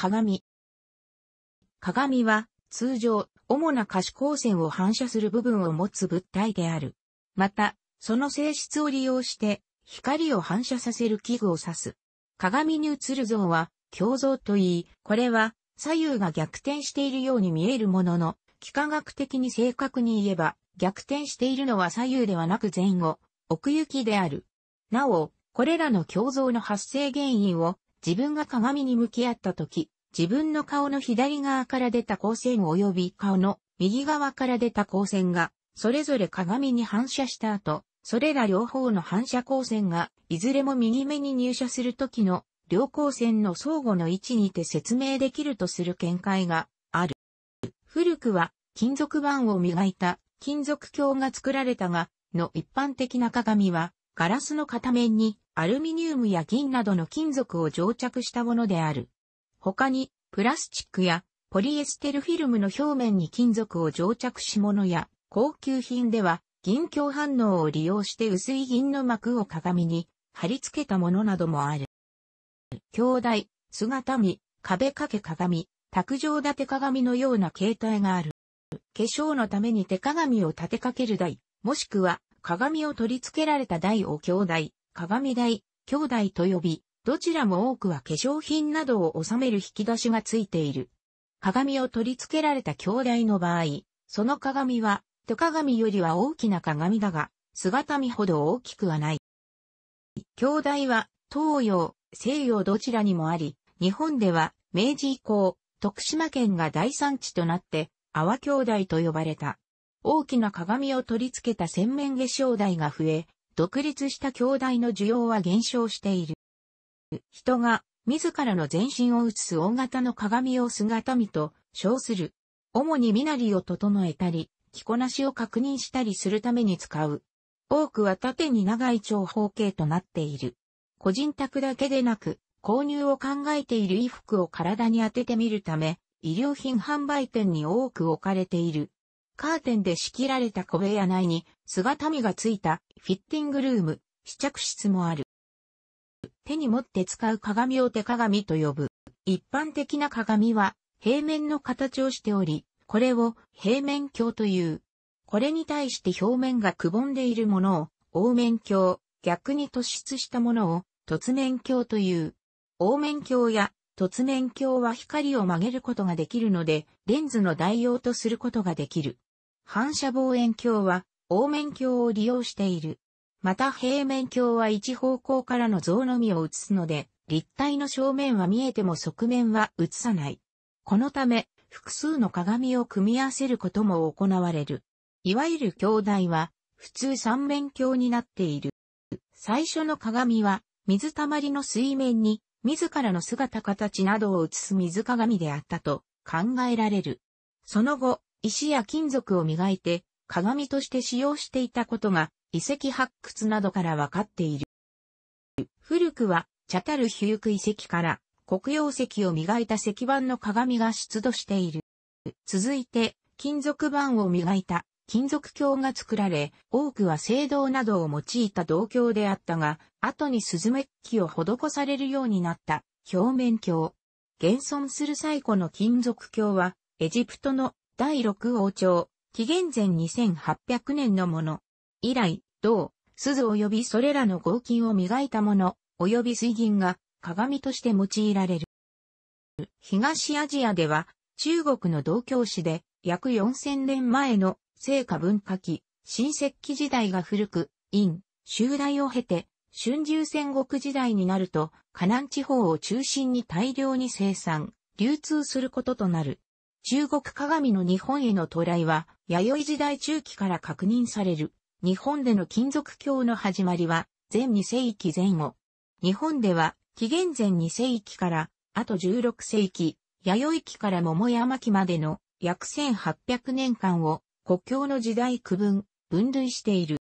鏡。鏡は、通常、主な可視光線を反射する部分を持つ物体である。また、その性質を利用して、光を反射させる器具を指す。鏡に映る像は、鏡像といい、これは、左右が逆転しているように見えるものの、幾何学的に正確に言えば、逆転しているのは左右ではなく前後、奥行きである。なお、これらの鏡像の発生原因を自分が鏡に向き合った時、自分の顔の左側から出た光線及び顔の右側から出た光線が、それぞれ鏡に反射した後、それら両方の反射光線が、いずれも右目に入射する時の両光線の相互の位置にて説明できるとする見解がある。古くは金属板を磨いた金属鏡が作られたが、の一般的な鏡はガラスの片面にアルミニウムや銀などの金属を蒸着したものである。他に、プラスチックやポリエステルフィルムの表面に金属を蒸着し物や、高級品では銀鏡反応を利用して薄い銀の膜を鏡に貼り付けたものなどもある。兄弟、姿見、壁掛け鏡、卓上立て鏡のような形態がある。化粧のために手鏡を立てかける台、もしくは鏡を取り付けられた台を兄弟、鏡台、兄弟と呼び、どちらも多くは化粧品などを収める引き出しがついている。鏡を取り付けられた兄弟の場合、その鏡は、手鏡よりは大きな鏡だが、姿見ほど大きくはない。兄弟は、東洋、西洋どちらにもあり、日本では、明治以降、徳島県が大産地となって、阿波兄弟と呼ばれた。大きな鏡を取り付けた洗面化粧台が増え、独立した鏡台の需要は減少している。人が自らの全身を映す大型の鏡を姿見と称する。主に身なりを整えたり、着こなしを確認したりするために使う。多くは縦に長い長方形となっている。個人宅だけでなく、購入を考えている衣服を体に当ててみるため、医療品販売店に多く置かれている。カーテンで仕切られた小部屋内に、姿見がついたフィッティングルーム、試着室もある。手に持って使う鏡を手鏡と呼ぶ。一般的な鏡は平面の形をしており、これを平面鏡という。これに対して表面がくぼんでいるものを、凹面鏡、逆に突出したものを、凸面鏡という。凹面鏡や凸面鏡は光を曲げることができるので、レンズの代用とすることができる。反射望遠鏡は、凹面鏡を利用している。また平面鏡は一方向からの像のみを映すので、立体の正面は見えても側面は映さない。このため、複数の鏡を組み合わせることも行われる。いわゆる鏡台は、普通三面鏡になっている。最初の鏡は、水たまりの水面に、自らの姿形などを映す水鏡であったと考えられる。その後、石や金属を磨いて鏡として使用していたことが遺跡発掘などからわかっている。古くは、チャタルヒューク遺跡から、黒曜石を磨いた石板の鏡が出土している。続いて、金属板を磨いた金属鏡が作られ、多くは青銅などを用いた銅鏡であったが、後にスズメッキを施されるようになった表面鏡。現存する最古の金属鏡は、エジプトの第6王朝、紀元前2800年のもの。以来、銅、鈴及びそれらの合金を磨いたもの、及び水銀が鏡として用いられる。東アジアでは、中国の道教師で、約4000年前の聖火文化期、新石器時代が古く、陰、襲大を経て、春秋戦国時代になると、河南地方を中心に大量に生産、流通することとなる。中国鏡の日本への到来は、弥生時代中期から確認される。日本での金属鏡の始まりは、前2世紀前後。日本では、紀元前2世紀から、あと16世紀、弥生期から桃山期までの約1800年間を国境の時代区分、分類している。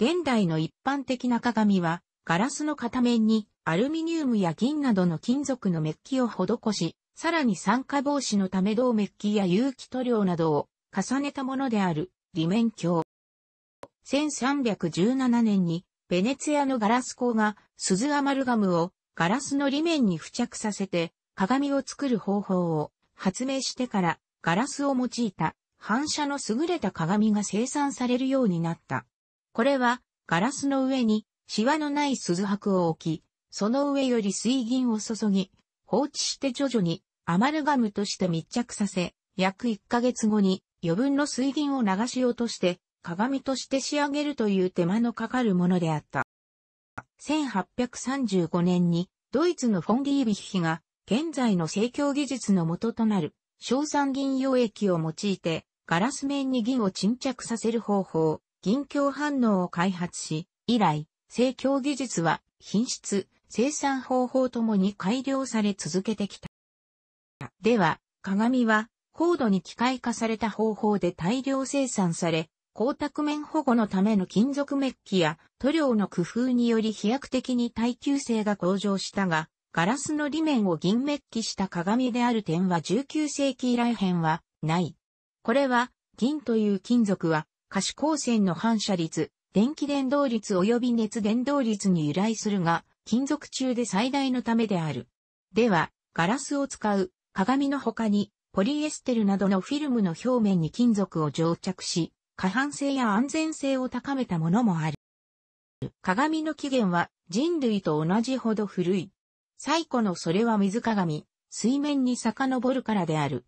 現代の一般的な鏡は、ガラスの片面にアルミニウムや銀などの金属のメッキを施し、さらに酸化防止のため銅メッキや有機塗料などを重ねたものである、裏面鏡。1317年に、ベネツィアのガラス工が、鈴アマルガムをガラスの裏面に付着させて、鏡を作る方法を発明してから、ガラスを用いた反射の優れた鏡が生産されるようになった。これは、ガラスの上に、シワのない鈴箔を置き、その上より水銀を注ぎ、放置して徐々にアマルガムとして密着させ、約1ヶ月後に余分の水銀を流し落として鏡として仕上げるという手間のかかるものであった。1835年にドイツのフォン・リービッヒが現在の生協技術の元となる硝酸銀溶液を用いてガラス面に銀を沈着させる方法、銀鏡反応を開発し、以来、生協技術は品質、生産方法ともに改良され続けてきた。では、鏡は高度に機械化された方法で大量生産され、光沢面保護のための金属メッキや塗料の工夫により飛躍的に耐久性が向上したが、ガラスの裏面を銀メッキした鏡である点は19世紀以来編はない。これは銀という金属は可視光線の反射率、電気伝導率及び熱伝導率に由来するが、金属中で最大のためである。では、ガラスを使う鏡の他に、ポリエステルなどのフィルムの表面に金属を蒸着し、可搬性や安全性を高めたものもある。鏡の起源は人類と同じほど古い。最古のそれは水鏡、水面に遡るからである。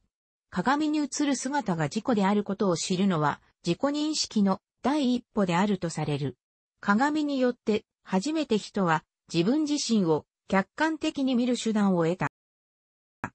鏡に映る姿が事故であることを知るのは自己認識の第一歩であるとされる。鏡によって初めて人は自分自身を客観的に見る手段を得た。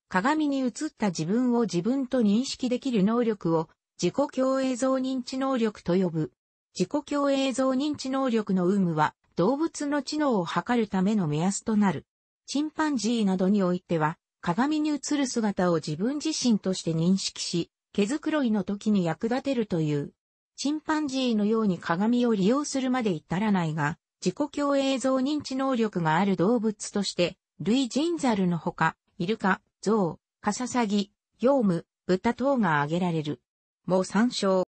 鏡に映った自分を自分と認識できる能力を自己共映像認知能力と呼ぶ。自己共映像認知能力の有無は動物の知能を測るための目安となる。チンパンジーなどにおいては鏡に映る姿を自分自身として認識し、毛づくろいの時に役立てるという。チンパンジーのように鏡を利用するまで至らないが、自己共映像認知能力がある動物として、類人ザルのほか、イルカ、ゾウ、カササギ、ヨウム、ブタ等が挙げられる。もう参照。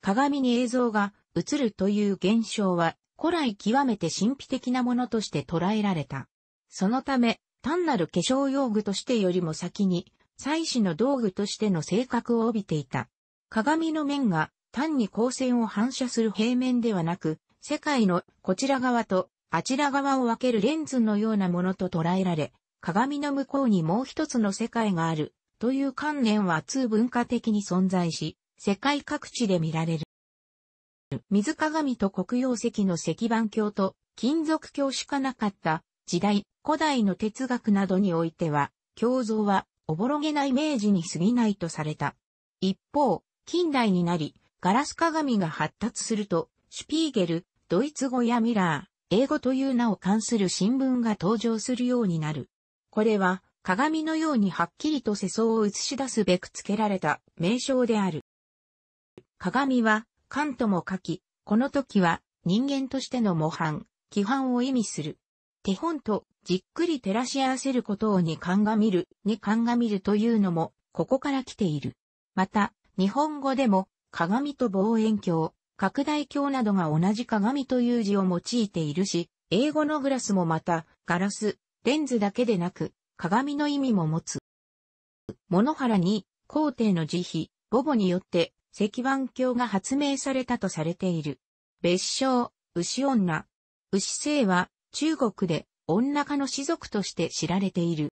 鏡に映像が映るという現象は、古来極めて神秘的なものとして捉えられた。そのため、単なる化粧用具としてよりも先に、祭祀の道具としての性格を帯びていた。鏡の面が単に光線を反射する平面ではなく、世界のこちら側とあちら側を分けるレンズのようなものと捉えられ、鏡の向こうにもう一つの世界がある、という観念は通文化的に存在し、世界各地で見られる。水鏡と黒曜石の石板鏡と金属鏡しかなかった時代、古代の哲学などにおいては、鏡像はおぼろげなイメージに過ぎないとされた。一方、近代になり、ガラス鏡が発達すると、シュピーゲル、ドイツ語やミラー、英語という名を関する新聞が登場するようになる。これは鏡のようにはっきりと世相を映し出すべく付けられた名称である。鏡は、カントも書き、この時は人間としての模範、規範を意味する。手本とじっくり照らし合わせることをに鑑みる、に鑑みるというのも、ここから来ている。また、日本語でも、鏡と望遠鏡、拡大鏡などが同じ鏡という字を用いているし、英語のグラスもまた、ガラス、レンズだけでなく、鏡の意味も持つ。物原に、皇帝の慈悲、母母によって、石板鏡が発明されたとされている。別称、牛女。牛姓は、中国で、女家の士族として知られている。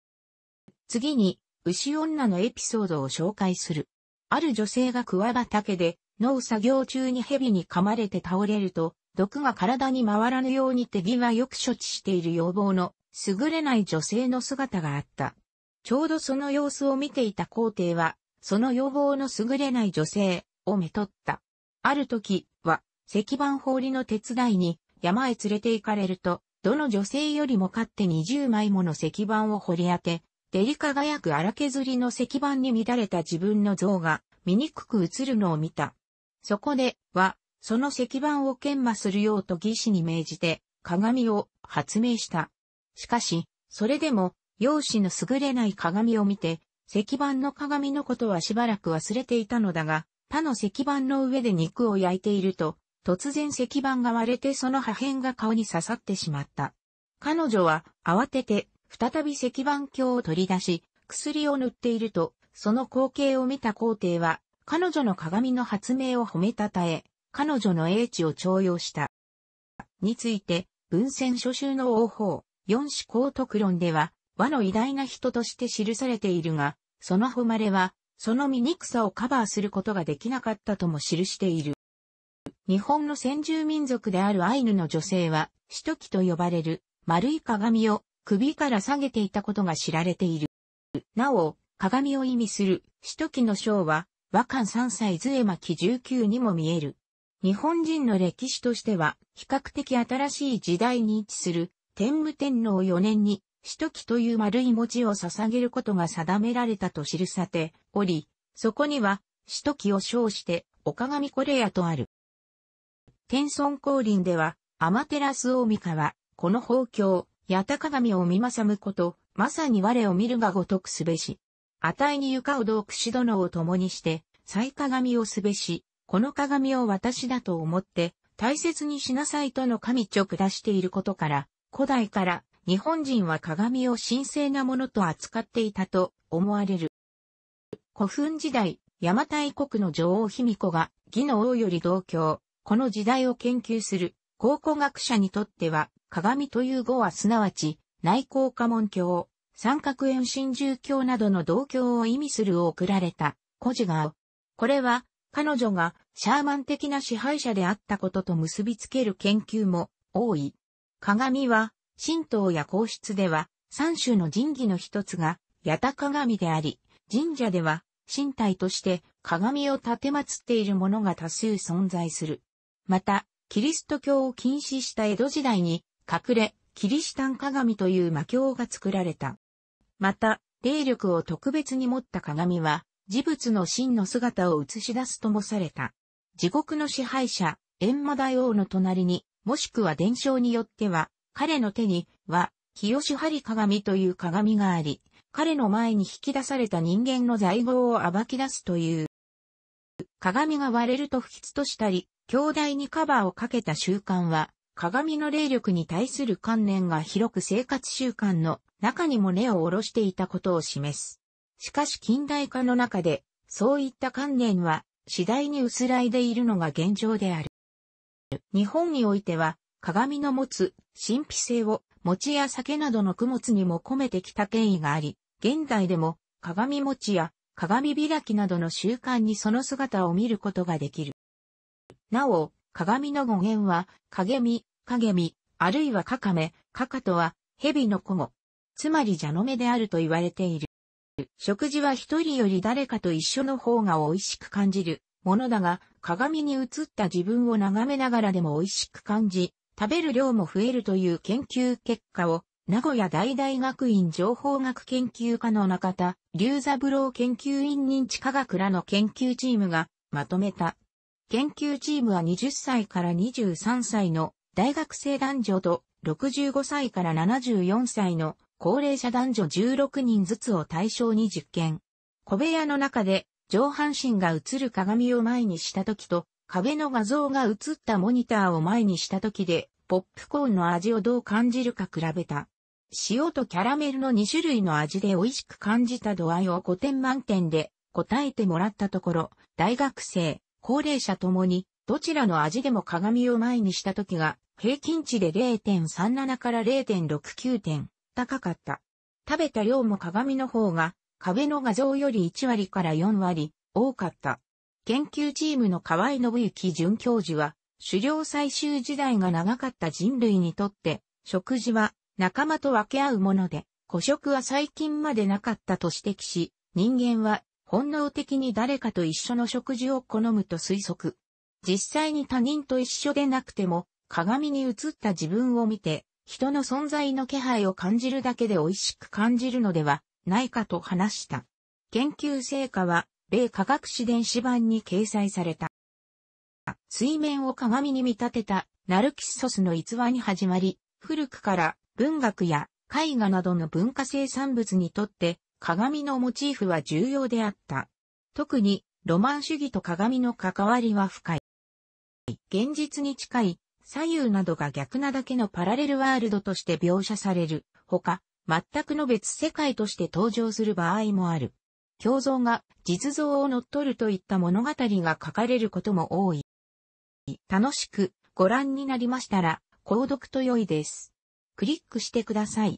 次に、牛女のエピソードを紹介する。ある女性が桑畑で、農作業中に蛇に噛まれて倒れると、毒が体に回らぬように手際よく処置している要望の優れない女性の姿があった。ちょうどその様子を見ていた皇帝は、その要望の優れない女性をめとった。ある時は、石板放りの手伝いに山へ連れて行かれると、どの女性よりも勝って20枚もの石板を掘り当て、デリカく荒削りの石板に乱れた自分の像が醜く映るのを見た。そこで、は、その石板を研磨するようと技師に命じて、鏡を発明した。しかし、それでも、容姿の優れない鏡を見て、石板の鏡のことはしばらく忘れていたのだが、他の石板の上で肉を焼いていると、突然石板が割れてその破片が顔に刺さってしまった。彼女は慌てて再び石板鏡を取り出し、薬を塗っていると、その光景を見た皇帝は彼女の鏡の発明を褒めたたえ、彼女の英知を徴用した。について、文献書集の王法、四子公徳論では、和の偉大な人として記されているが、その誉れは、その醜さをカバーすることができなかったとも記している。日本の先住民族であるアイヌの女性は、首都記と呼ばれる丸い鏡を首から下げていたことが知られている。なお、鏡を意味する首都記の章は、和漢三歳図絵巻19にも見える。日本人の歴史としては、比較的新しい時代に位置する、天武天皇4年に、使徒記という丸い文字を捧げることが定められたと記さており、そこには、使徒記を称して、お上これやとある。天孫降臨では、アマテラス大神は、この宝鏡、八高神を見まさむこと、まさに我を見るがごとくすべし。値に床をうくし殿を共にして、再鏡をすべし、この鏡を私だと思って、大切にしなさいとの神直下していることから、古代から日本人は鏡を神聖なものと扱っていたと思われる。古墳時代、山大国の女王卑弥呼が義の王より同居、この時代を研究する考古学者にとっては、鏡という語はすなわち内向家門教、三角円真珠教などの同教を意味するを贈られた、古ジが、これは、彼女がシャーマン的な支配者であったことと結びつける研究も多い。鏡は、神道や皇室では、三種の神器の一つが、八田鏡であり、神社では、身体として鏡を立て祀っているものが多数存在する。また、キリスト教を禁止した江戸時代に、隠れ、キリシタン鏡という魔教が作られた。また、霊力を特別に持った鏡は、事物の真の姿を映し出すともされた。地獄の支配者、閻魔大王の隣に、もしくは伝承によっては、彼の手には、清し張鏡という鏡があり、彼の前に引き出された人間の在業を暴き出すという。鏡が割れると不吉としたり、兄弟にカバーをかけた習慣は、鏡の霊力に対する観念が広く生活習慣の中にも根を下ろしていたことを示す。しかし近代化の中で、そういった観念は次第に薄らいでいるのが現状である。日本においては、鏡の持つ神秘性を餅や酒などの供物にも込めてきた権威があり、現代でも鏡餅や鏡開きなどの習慣にその姿を見ることができる。なお、鏡の語源は、影見、影見、あるいはカカメ、カカとは、蛇の子語。つまり蛇の目であると言われている。食事は一人より誰かと一緒の方が美味しく感じるものだが、鏡に映った自分を眺めながらでも美味しく感じ、食べる量も増えるという研究結果を、名古屋大大学院情報学研究科の中田、龍三郎研究員認知科学らの研究チームがまとめた。研究チームは20歳から23歳の大学生男女と65歳から74歳の高齢者男女16人ずつを対象に実験。小部屋の中で上半身が映る鏡を前にした時と壁の画像が映ったモニターを前にした時でポップコーンの味をどう感じるか比べた。塩とキャラメルの2種類の味で美味しく感じた度合いを5点満点で答えてもらったところ、大学生、高齢者ともに、どちらの味でも鏡を前にした時が、平均値で0.37から0.69点高かった。食べた量も鏡の方が、壁の画像より1割から4割多かった。研究チームの河合信之准教授は、狩猟採集時代が長かった人類にとって、食事は仲間と分け合うもので、個食は最近までなかったと指摘し、人間は本能的に誰かと一緒の食事を好むと推測。実際に他人と一緒でなくても、鏡に映った自分を見て、人の存在の気配を感じるだけで美味しく感じるのではないかと話した。研究成果は、米科学誌電子版に掲載された。水面を鏡に見立てたナルキッソスの逸話に始まり、古くから文学や絵画などの文化生産物にとって鏡のモチーフは重要であった。特に、ロマン主義と鏡の関わりは深い。現実に近い、左右などが逆なだけのパラレルワールドとして描写される、ほか、全くの別世界として登場する場合もある。胸像が実像を乗っ取るといった物語が書かれることも多い。楽しくご覧になりましたら、購読と良いです。クリックしてください。